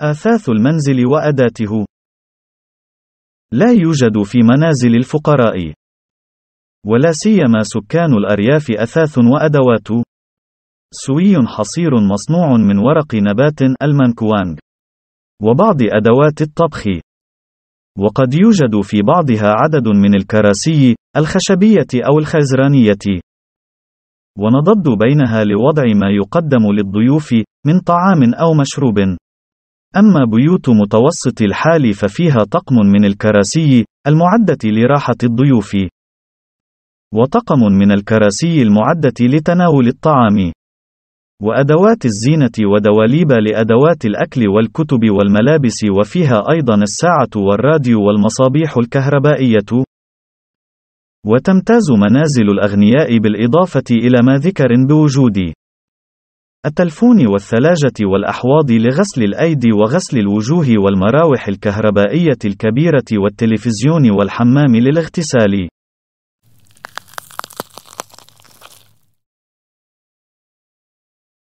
آثاث المنزل وأداته لا يوجد في منازل الفقراء ولا سيما سكان الأرياف أثاث وأدوات سوي حصير مصنوع من ورق نبات المانكوانغ وبعض أدوات الطبخ وقد يوجد في بعضها عدد من الكراسي الخشبية أو الخزرانية ونضد بينها لوضع ما يقدم للضيوف من طعام أو مشروب. أما بيوت متوسط الحال ففيها طقم من الكراسي المعدة لراحة الضيوف، وطقم من الكراسي المعدة لتناول الطعام، وأدوات الزينة ودواليب لأدوات الأكل والكتب والملابس وفيها أيضا الساعة والراديو والمصابيح الكهربائية، وتمتاز منازل الأغنياء بالإضافة إلى ما ذكر بوجود التلفون والثلاجة والأحواض لغسل الأيدي وغسل الوجوه والمراوح الكهربائية الكبيرة والتلفزيون والحمام للاغتسال.